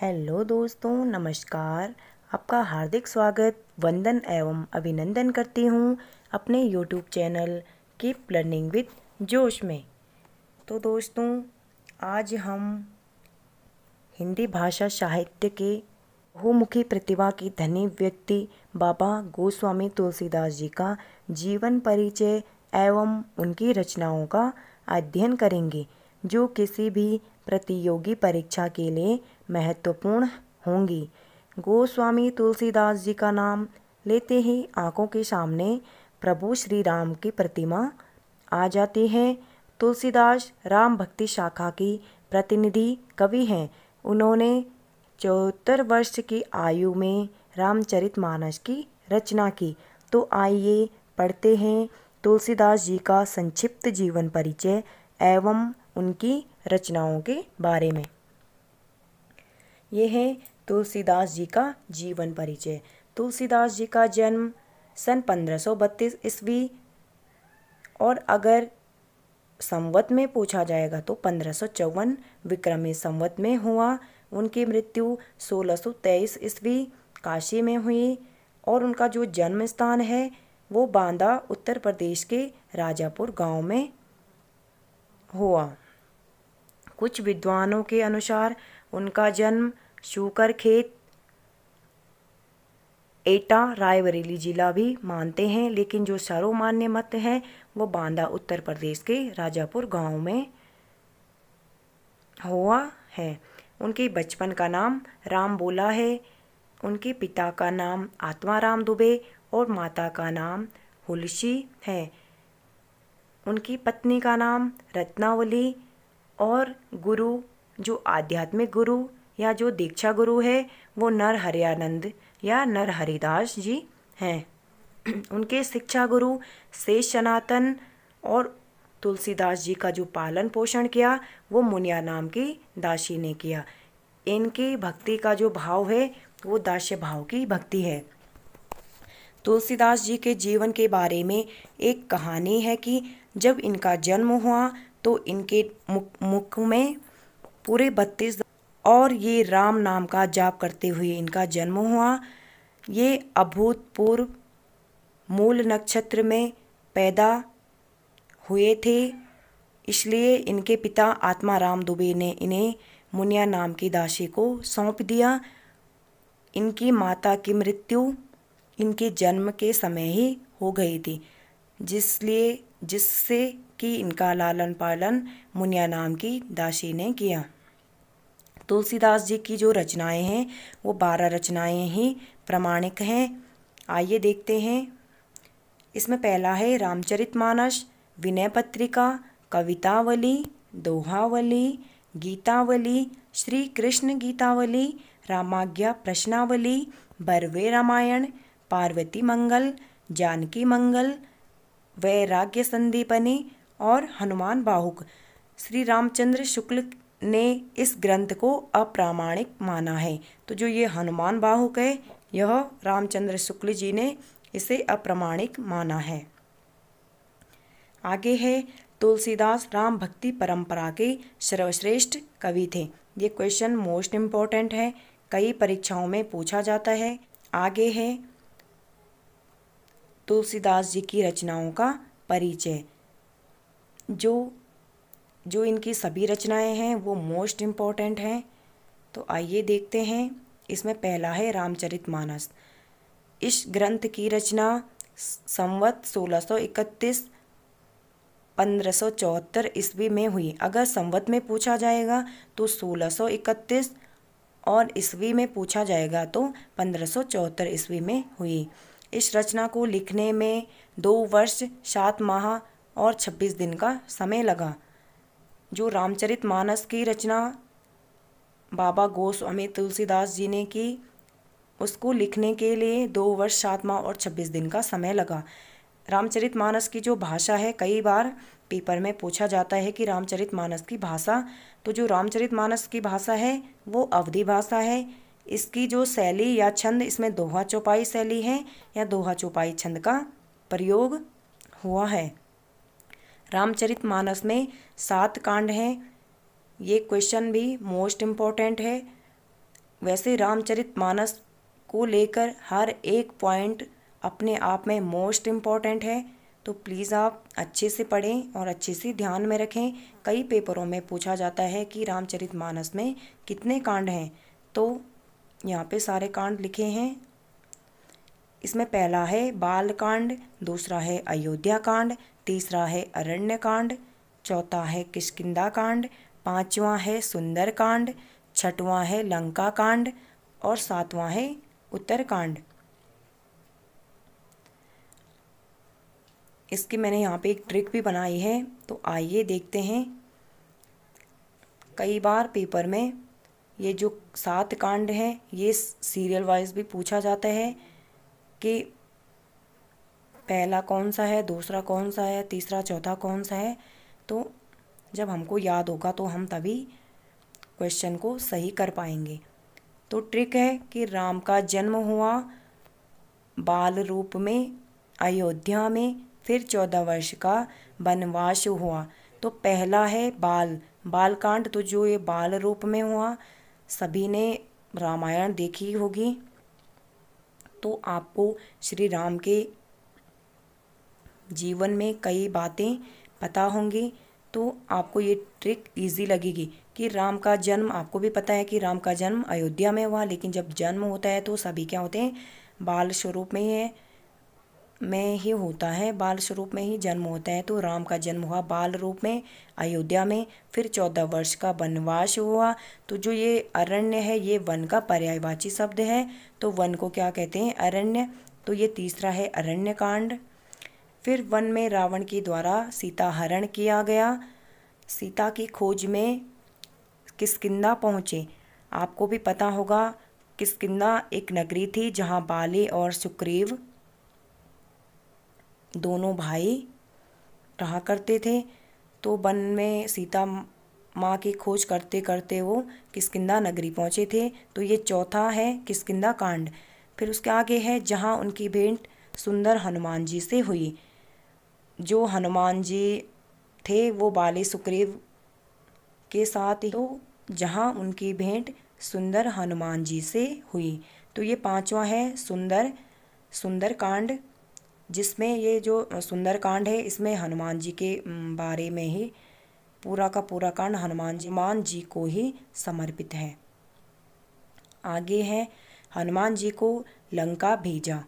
hello दोस्तों नमस्कार आपका हार्दिक स्वागत वंदन एवं अभिनंदन करती हूँ अपने YouTube channel keep learning with Josh में तो दोस्तों आज हम हिंदी भाषा साहित्य के बहुमुखी प्रतिभा की धनी व्यक्ति बाबा गोस्वामी तुलसीदास जी का जीवन परिचय एवं उनकी रचनाओं का अध्ययन करेंगे जो किसी भी प्रतियोगी परीक्षा के लिए महत्वपूर्ण होंगी गोस्वामी तुलसीदास जी का नाम लेते ही आंखों के सामने प्रभु श्री राम की प्रतिमा आ जाती है तुलसीदास राम भक्ति शाखा की प्रतिनिधि कवि हैं उन्होंने चौहत्तर वर्ष की आयु में रामचरित मानस की रचना की तो आइए पढ़ते हैं तुलसीदास जी का संक्षिप्त जीवन परिचय एवं उनकी रचनाओं के बारे में ये है तुलसीदास जी का जीवन परिचय तुलसीदास जी का जन्म सन 1532 ईस्वी और अगर संवत में पूछा जाएगा तो पंद्रह विक्रमी संवत में हुआ उनकी मृत्यु 1623 ईस्वी काशी में हुई और उनका जो जन्म स्थान है वो बांदा उत्तर प्रदेश के राजापुर गांव में हुआ कुछ विद्वानों के अनुसार उनका जन्म शूकर खेत एटा रायबरेली जिला भी मानते हैं लेकिन जो सर्वमान्य मत हैं वो बांदा उत्तर प्रदेश के राजापुर गांव में हुआ है उनके बचपन का नाम राम बोला है उनके पिता का नाम आत्माराम दुबे और माता का नाम हुलशी है उनकी पत्नी का नाम रत्नावली और गुरु जो आध्यात्मिक गुरु या जो दीक्षा गुरु है वो नर हरियानंद या नर हरिदास जी हैं उनके शिक्षा गुरु शेष सनातन और तुलसीदास जी का जो पालन पोषण किया वो मुनिया नाम की दासी ने किया इनकी भक्ति का जो भाव है वो दास्य भाव की भक्ति है तुलसीदास जी के जीवन के बारे में एक कहानी है कि जब इनका जन्म हुआ तो इनके मुख मुख में पूरे बत्तीस और ये राम नाम का जाप करते हुए इनका जन्म हुआ ये अभूतपूर्व मूल नक्षत्र में पैदा हुए थे इसलिए इनके पिता आत्मा राम दुबे ने इन्हें मुनिया नाम की दासी को सौंप दिया इनकी माता की मृत्यु इनके जन्म के समय ही हो गई थी जिसलिए जिससे कि इनका लालन पालन मुनिया नाम की दासी ने किया तुलसीदास जी की जो रचनाएं हैं वो बारह रचनाएं ही प्रमाणिक हैं आइए देखते हैं इसमें पहला है रामचरितमानस विनय पत्रिका कवितावली दोहावली गीतावली श्री कृष्ण गीतावली रामाज्ञा प्रश्नावली बरवे रामायण पार्वती मंगल जानकी मंगल वैराग्य संदीपनी और हनुमान बाहुक श्री रामचंद्र शुक्ल ने इस ग्रंथ को अप्रामाणिक माना है तो जो ये हनुमान बाहुक है यह रामचंद्र शुक्ल जी ने इसे अप्रामाणिक माना है आगे है तुलसीदास राम भक्ति परंपरा के सर्वश्रेष्ठ कवि थे ये क्वेश्चन मोस्ट इम्पॉर्टेंट है कई परीक्षाओं में पूछा जाता है आगे है तुलसीदास जी की रचनाओं का परिचय जो जो इनकी सभी रचनाएं हैं वो मोस्ट इम्पॉर्टेंट हैं तो आइए देखते हैं इसमें पहला है रामचरित मानस इस ग्रंथ की रचना संवत 1631 1574 ईस्वी में हुई अगर संवत में पूछा जाएगा तो 1631 और ईस्वी में पूछा जाएगा तो 1574 ईस्वी में हुई इस रचना को लिखने में दो वर्ष सात माह और 26 दिन का समय लगा जो रामचरित मानस की रचना बाबा गोस्वामी तुलसीदास जी ने की उसको लिखने के लिए दो वर्ष सात माह और छब्बीस दिन का समय लगा रामचरित मानस की जो भाषा है कई बार पेपर में पूछा जाता है कि रामचरित मानस की भाषा तो जो रामचरित मानस की भाषा है वो अवधि भाषा है इसकी जो शैली या छंद इसमें दोहा चौपाई शैली है या दोहा चौपाई छंद का प्रयोग हुआ है रामचरित मानस में सात कांड हैं ये क्वेश्चन भी मोस्ट इम्पॉर्टेंट है वैसे रामचरित मानस को लेकर हर एक पॉइंट अपने आप में मोस्ट इम्पॉर्टेंट है तो प्लीज़ आप अच्छे से पढ़ें और अच्छे से ध्यान में रखें कई पेपरों में पूछा जाता है कि रामचरित मानस में कितने कांड हैं तो यहाँ पे सारे कांड लिखे हैं इसमें पहला है बाल कांड दूसरा है अयोध्या कांड तीसरा है अरण्य कांड चौथा है किशकिंदा कांड पाँचवा है सुंदर कांड छठवा है लंका कांड और सातवां है उत्तरकांड इसकी मैंने यहाँ पे एक ट्रिक भी बनाई है तो आइए देखते हैं कई बार पेपर में ये जो सात कांड हैं ये सीरियल वाइज भी पूछा जाता है कि पहला कौन सा है दूसरा कौन सा है तीसरा चौथा कौन सा है तो जब हमको याद होगा तो हम तभी क्वेश्चन को सही कर पाएंगे तो ट्रिक है कि राम का जन्म हुआ बाल रूप में अयोध्या में फिर चौदह वर्ष का वनवास हुआ तो पहला है बाल बालकांड तो जो ये बाल रूप में हुआ सभी ने रामायण देखी होगी तो आपको श्री राम के जीवन में कई बातें पता होंगी तो आपको ये ट्रिक इजी लगेगी कि राम का जन्म आपको भी पता है कि राम का जन्म अयोध्या में हुआ लेकिन जब जन्म होता है तो सभी क्या होते हैं बाल स्वरूप में है में ही होता है बाल स्वरूप में ही जन्म होता है तो राम का जन्म हुआ बाल रूप में अयोध्या में फिर चौदह वर्ष का वनवास हुआ तो जो ये अरण्य है ये वन का पर्यायवाची शब्द है तो वन को क्या कहते हैं अरण्य तो ये तीसरा है अरण्य कांड फिर वन में रावण के द्वारा सीता हरण किया गया सीता की खोज में किसकिंदा पहुँचे आपको भी पता होगा किसकिंदा एक नगरी थी जहाँ बाले और सुग्रीव दोनों भाई रहा करते थे तो वन में सीता माँ की खोज करते करते वो किसकिंदा नगरी पहुँचे थे तो ये चौथा है किसकिंदा कांड फिर उसके आगे है जहाँ उनकी भेंट सुंदर हनुमान जी से हुई जो हनुमान जी थे वो बाले सुग्रीव के साथ ही तो जहाँ उनकी भेंट सुंदर हनुमान जी से हुई तो ये पांचवा है सुंदर सुंदर कांड जिसमें ये जो सुंदर कांड है इसमें हनुमान जी के बारे में ही पूरा का पूरा कांड हनुमान जी हनुमान जी को ही समर्पित है आगे है हनुमान जी को लंका भेजा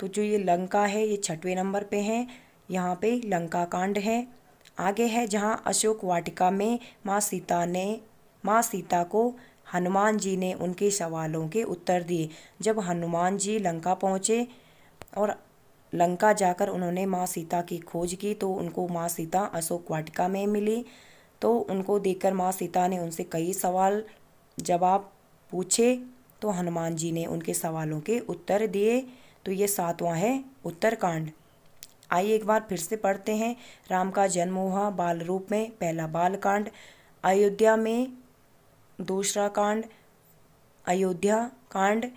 तो जो ये लंका है ये छठवें नंबर पे हैं यहाँ पे लंका कांड है आगे है जहाँ अशोक वाटिका में माँ सीता ने माँ सीता को हनुमान जी ने उनके सवालों के उत्तर दिए जब हनुमान जी लंका पहुँचे और लंका जाकर उन्होंने माँ सीता की खोज की तो उनको माँ सीता अशोक वाटिका में मिली तो उनको देखकर माँ सीता ने उनसे कई सवाल जवाब पूछे तो हनुमान जी ने उनके सवालों के उत्तर दिए तो ये सातवां है उत्तरकांड आइए एक बार फिर से पढ़ते हैं राम का जन्म हुआ बाल रूप में पहला बाल कांड अयोध्या में दूसरा कांड अयोध्या कांड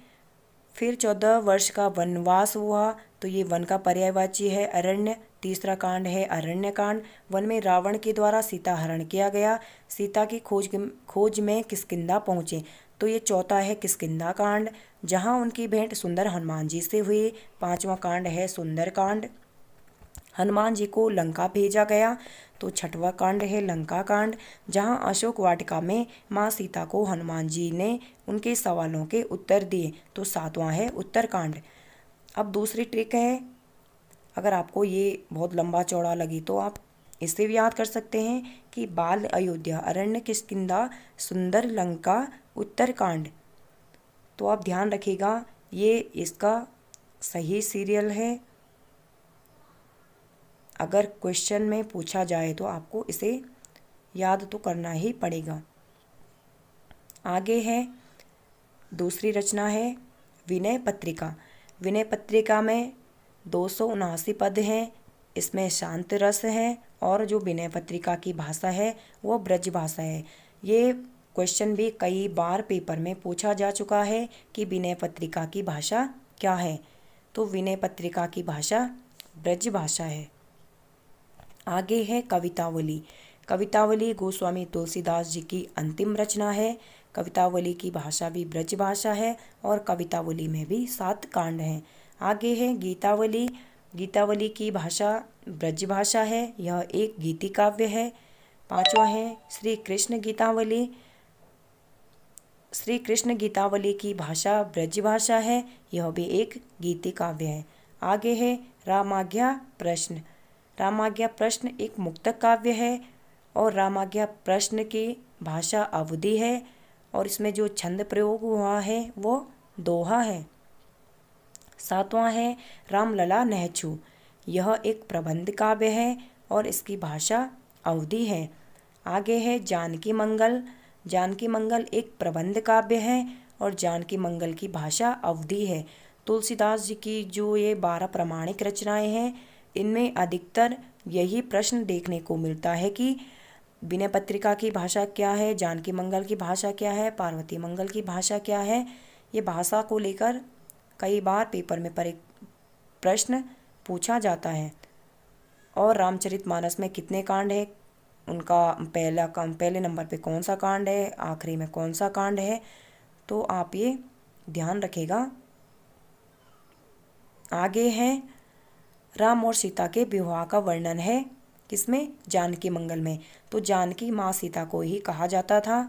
फिर चौदह वर्ष का वनवास हुआ तो ये वन का पर्यायवाची है अरण्य तीसरा कांड है अरण्य कांड वन में रावण के द्वारा सीता हरण किया गया सीता की खोज खोज में किसकिंदा पहुँचे तो ये चौथा है किसकिंदा कांड जहाँ उनकी भेंट सुंदर हनुमान जी से हुई पांचवा कांड है सुंदर कांड हनुमान जी को लंका भेजा गया तो छठवा कांड है लंका कांड जहां अशोक वाटिका में माँ सीता को हनुमान जी ने उनके सवालों के उत्तर दिए तो सातवां है उत्तरकांड अब दूसरी ट्रिक है अगर आपको ये बहुत लंबा चौड़ा लगी तो आप इससे भी याद कर सकते हैं कि बाल अयोध्या अरण्य किसकिदा सुंदर लंका उत्तरकांड तो आप ध्यान रखिएगा ये इसका सही सीरियल है अगर क्वेश्चन में पूछा जाए तो आपको इसे याद तो करना ही पड़ेगा आगे है दूसरी रचना है विनय पत्रिका विनय पत्रिका में दो सौ उनासी पद हैं इसमें शांत रस है और जो विनय पत्रिका की भाषा है वो ब्रज भाषा है ये क्वेश्चन भी कई बार पेपर में पूछा जा चुका है कि विनय पत्रिका की भाषा क्या है तो विनय पत्रिका की भाषा ब्रज भाषा है आगे है कवितावली कवितावली गोस्वामी तुलसीदास जी की अंतिम रचना है कवितावली की भाषा भी ब्रज भाषा है और कवितावली में भी सात कांड हैं आगे है गीतावली गीतावली की भाषा ब्रज भाषा है यह एक गीति काव्य है पांचवा है श्री कृष्ण गीतावली श्री कृष्ण गीतावली की भाषा ब्रज भाषा है यह भी एक गीति काव्य है आगे है रामाज्ञा प्रश्न रामाज्ञा प्रश्न एक मुक्त काव्य है और रामाज्ञा प्रश्न की भाषा अवधि है और इसमें जो छंद प्रयोग हुआ है वो दोहा है सातवां है रामलला नहचू यह एक प्रबंध काव्य है और इसकी भाषा अवधि है आगे है जानकी मंगल जानकी मंगल एक प्रबंध काव्य है और जानकी मंगल की भाषा अवधि है तुलसीदास जी की जो ये बारह प्रमाणिक रचनाएं हैं इनमें अधिकतर यही प्रश्न देखने को मिलता है कि विनय पत्रिका की भाषा क्या है जानकी मंगल की भाषा क्या है पार्वती मंगल की भाषा क्या है ये भाषा को लेकर कई बार पेपर में पर प्रश्न पूछा जाता है और रामचरितमानस में कितने कांड है उनका पहला पहले नंबर पे कौन सा कांड है आखिरी में कौन सा कांड है तो आप ये ध्यान रखेगा आगे हैं राम और सीता के विवाह का वर्णन है किसमें जानकी मंगल में तो जानकी माँ सीता को ही कहा जाता था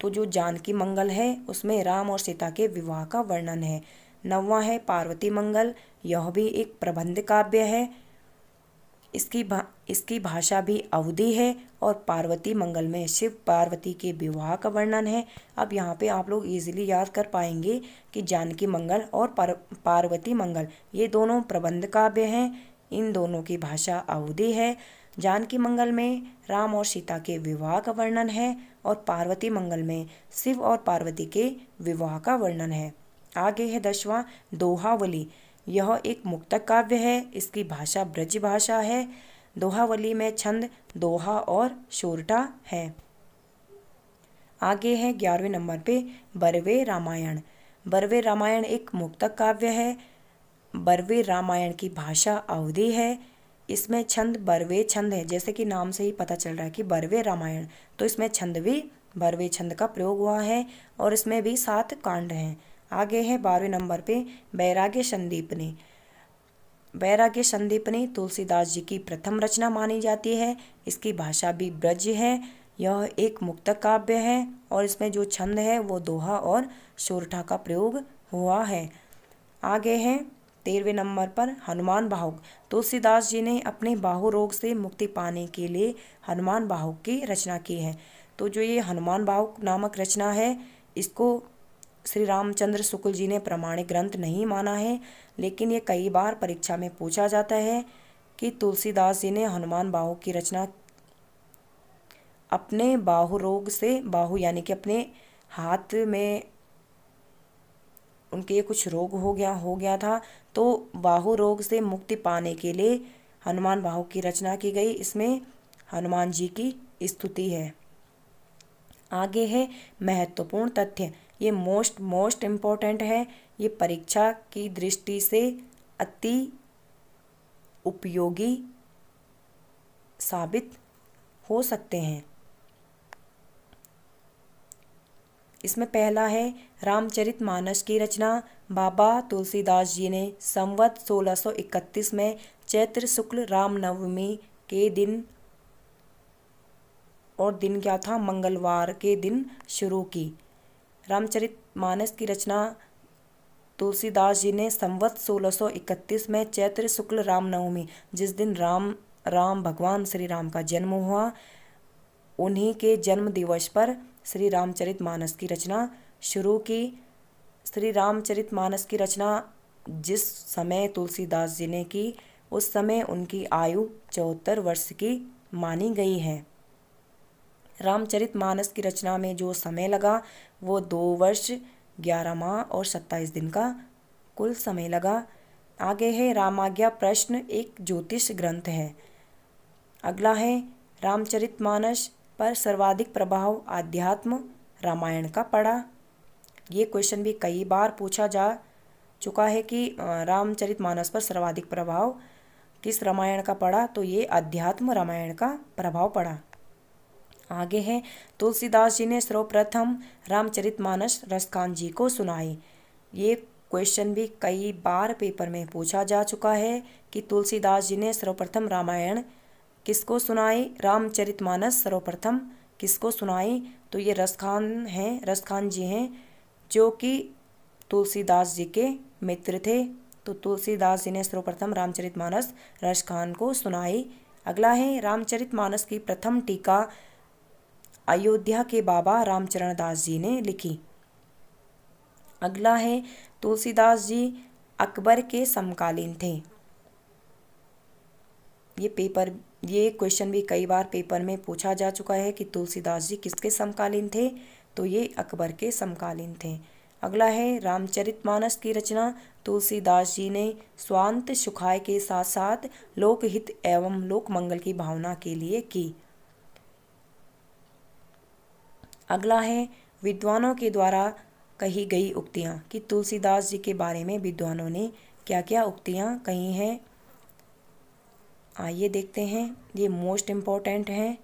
तो जो जानकी मंगल है उसमें राम और सीता के विवाह का वर्णन है नवा है पार्वती मंगल यह भी एक प्रबंध काव्य है इसकी भा इसकी भाषा भी अवधि है और पार्वती मंगल में शिव पार्वती के विवाह का वर्णन है अब यहाँ पे आप लोग इजीली याद कर पाएंगे कि जानकी मंगल और पार, पार्वती मंगल ये दोनों प्रबंध काव्य हैं इन दोनों की भाषा अवधि है जानकी मंगल में राम और सीता के विवाह का वर्णन है और पार्वती मंगल में शिव और पार्वती के विवाह का वर्णन है आगे है दसवां दोहावली यह एक मुक्तक काव्य है इसकी भाषा ब्रज भाषा है दोहावली में छंद दोहा और शोरटा है आगे है ग्यारहवें नंबर पे बरवे रामायण बरवे रामायण एक मुक्तक काव्य है बरवे रामायण की भाषा अवधि है इसमें छंद बरवे छंद है जैसे कि नाम से ही पता चल रहा है कि बरवे रामायण तो इसमें छंद भी बरवे छंद का प्रयोग हुआ है और इसमें भी सात कांड हैं आगे है बारहवें नंबर पे बैराग्य संदीपनी बैराग्य ने तुलसीदास जी की प्रथम रचना मानी जाती है इसकी भाषा भी ब्रज है यह एक मुक्त काव्य है और इसमें जो छंद है वो दोहा और सोरठा का प्रयोग हुआ है आगे है तेरहवें नंबर पर हनुमान बाहुक तुलसीदास जी ने अपने बाहु रोग से मुक्ति पाने के लिए हनुमान बाहुक की रचना की है तो जो ये हनुमान बाहुक नामक रचना है इसको श्री रामचंद्र शुक्ल जी ने प्रमाणिक ग्रंथ नहीं माना है लेकिन ये कई बार परीक्षा में पूछा जाता है कि तुलसीदास जी ने हनुमान बाहु की रचना अपने बाहु रोग से बाहु यानी कि अपने हाथ में उनके कुछ रोग हो गया हो गया था तो बाहु रोग से मुक्ति पाने के लिए हनुमान बाहु की रचना की गई इसमें हनुमान जी की स्तुति है आगे है महत्वपूर्ण तथ्य ये मोस्ट मोस्ट इम्पॉर्टेंट है ये परीक्षा की दृष्टि से अति उपयोगी साबित हो सकते हैं इसमें पहला है रामचरित मानस की रचना बाबा तुलसीदास जी ने संवत 1631 में चैत्र शुक्ल रामनवमी के दिन और दिन क्या था मंगलवार के दिन शुरू की रामचरित मानस की रचना तुलसीदास जी ने संवत 1631 में चैत्र शुक्ल रामनवमी जिस दिन राम राम भगवान श्री राम का जन्म हुआ उन्हीं के जन्म दिवस पर श्री रामचरित मानस की रचना शुरू की श्री रामचरित मानस की रचना जिस समय तुलसीदास जी ने की उस समय उनकी आयु चौहत्तर वर्ष की मानी गई है रामचरित मानस की रचना में जो समय लगा वो दो वर्ष ग्यारह माह और सत्ताईस दिन का कुल समय लगा आगे है रामाज्ञा प्रश्न एक ज्योतिष ग्रंथ है अगला है रामचरित मानस पर सर्वाधिक प्रभाव आध्यात्म रामायण का पड़ा ये क्वेश्चन भी कई बार पूछा जा चुका है कि रामचरित मानस पर सर्वाधिक प्रभाव किस रामायण का पड़ा तो ये अध्यात्म रामायण का प्रभाव पड़ा आगे हैं तुलसीदास जी ने सर्वप्रथम रामचरितमानस रसखान जी को सुनाई ये क्वेश्चन भी कई बार पेपर में पूछा जा चुका है कि तुलसीदास जी ने सर्वप्रथम रामायण किसको सुनाई रामचरितमानस सर्वप्रथम किसको सुनाई तो ये रसखान हैं रसखान जी हैं जो कि तुलसीदास जी के मित्र थे तो तुलसीदास जी ने सर्वप्रथम रामचरितमानस रसखान को सुनाई अगला है रामचरितमानस की प्रथम टीका अयोध्या के बाबा रामचरण दास जी ने लिखी अगला है तुलसीदास जी अकबर के समकालीन थे ये पेपर ये क्वेश्चन भी कई बार पेपर में पूछा जा चुका है कि तुलसीदास जी किसके समकालीन थे तो ये अकबर के समकालीन थे अगला है रामचरितमानस की रचना तुलसीदास जी ने स्वांत सुखाय के साथ साथ लोकहित एवं लोकमंगल की भावना के लिए की अगला है विद्वानों के द्वारा कही गई उक्तियाँ कि तुलसीदास जी के बारे में विद्वानों ने क्या क्या उक्तियाँ कही हैं आइए देखते हैं ये मोस्ट इम्पॉर्टेंट हैं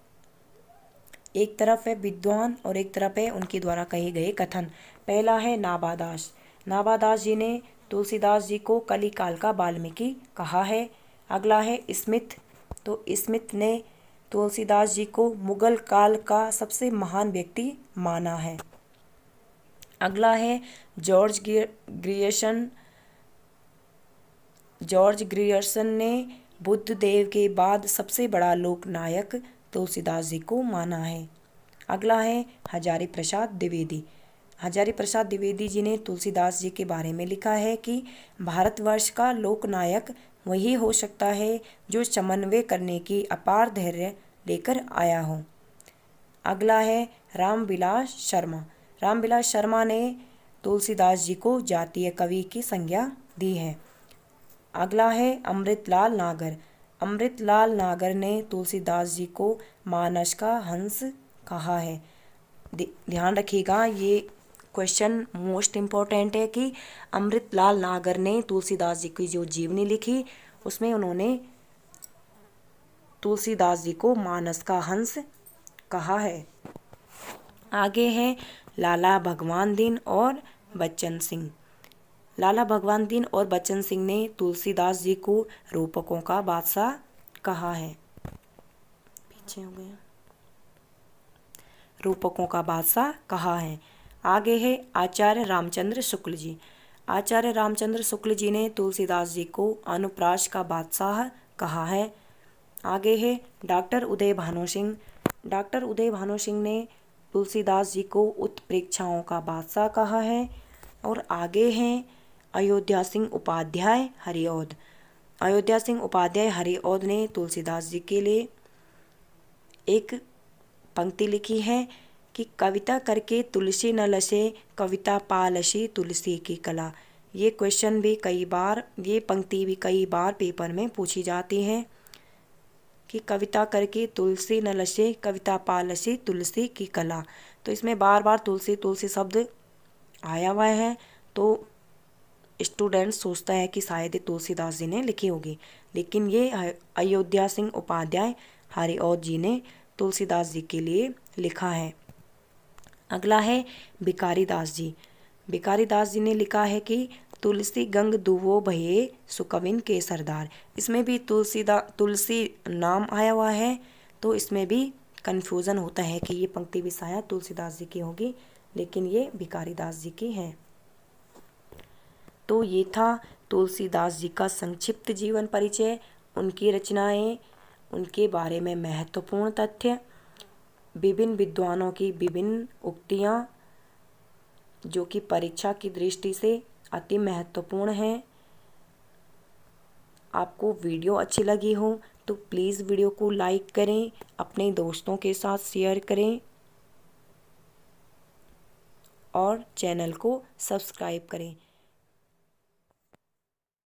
एक तरफ है विद्वान और एक तरफ है उनके द्वारा कहे गए कथन पहला है नाबादास नाबादास जी ने तुलसीदास जी को कलिकाल का वाल्मीकि कहा है अगला है स्मिथ तो स्मिथ ने तुलसीदास जी को मुगल काल का सबसे महान व्यक्ति माना है अगला है जॉर्ज ग्रियर्सन जॉर्ज ग्रियर्सन ने बुद्ध देव के बाद सबसे बड़ा लोकनायक तुलसीदास जी को माना है अगला है हजारी प्रसाद द्विवेदी हजारी प्रसाद द्विवेदी जी ने तुलसीदास जी के बारे में लिखा है कि भारतवर्ष का लोकनायक वही हो सकता है जो समन्वय करने की अपार धैर्य लेकर आया हो अगला है रामविलास शर्मा रामविलास शर्मा ने तुलसीदास जी को जातीय कवि की संज्ञा दी है अगला है अमृतलाल नागर अमृतलाल नागर ने तुलसीदास जी को मानस का हंस कहा है ध्यान रखिएगा ये क्वेश्चन मोस्ट इम्पॉर्टेंट है कि अमृतलाल नागर ने तुलसीदास जी की जो जीवनी लिखी उसमें उन्होंने तुलसीदास जी को मानस का हंस कहा है आगे हैं लाला भगवान दीन और बच्चन सिंह लाला भगवान दीन और बच्चन सिंह ने तुलसीदास जी को रूपकों का बादशाह कहा है पीछे हो गया रूपकों का बादशाह कहा है आगे है आचार्य रामचंद्र शुक्ल जी आचार्य रामचंद्र शुक्ल जी ने तुलसीदास जी को अनुप्राश का बादशाह कहा है आगे है डॉक्टर उदय भानु सिंह डॉक्टर उदय भानु सिंह ने तुलसीदास जी को उत्प्रेक्षाओं का बादशाह कहा है और आगे हैं अयोध्या सिंह उपाध्याय हरिओद अयोध्या सिंह उपाध्याय हरिओद ने तुलसीदास जी के लिए एक पंक्ति लिखी है कि कविता करके तुलसी न लसे कविता पालसी तुलसी की कला ये क्वेश्चन भी कई बार ये पंक्ति भी कई बार पेपर में पूछी जाती है कि कविता करके तुलसी न लसे कविता पालसी तुलसी की कला तो इसमें बार बार तुलसी तुलसी शब्द आया हुआ है तो स्टूडेंट सोचता है कि शायद तुलसीदास जी ने लिखी होगी लेकिन ये अयोध्या सिंह उपाध्याय हरिओत जी ने तुलसीदास जी के लिए लिखा है अगला है भिकारी दास जी भिकारी दास जी ने लिखा है कि तुलसी गंग दुवो भये सुकविन के सरदार इसमें भी तुलसी दा तुलसी नाम आया हुआ है तो इसमें भी कन्फ्यूज़न होता है कि ये पंक्ति भी साया तुलसीदास जी की होगी लेकिन ये भिकारी दास जी की है तो ये था तुलसीदास जी का संक्षिप्त जीवन परिचय उनकी रचनाएं उनके बारे में महत्वपूर्ण तथ्य विभिन्न विद्वानों की विभिन्न उक्तियाँ जो कि परीक्षा की दृष्टि से अति महत्वपूर्ण हैं आपको वीडियो अच्छी लगी हो तो प्लीज़ वीडियो को लाइक करें अपने दोस्तों के साथ शेयर करें और चैनल को सब्सक्राइब करें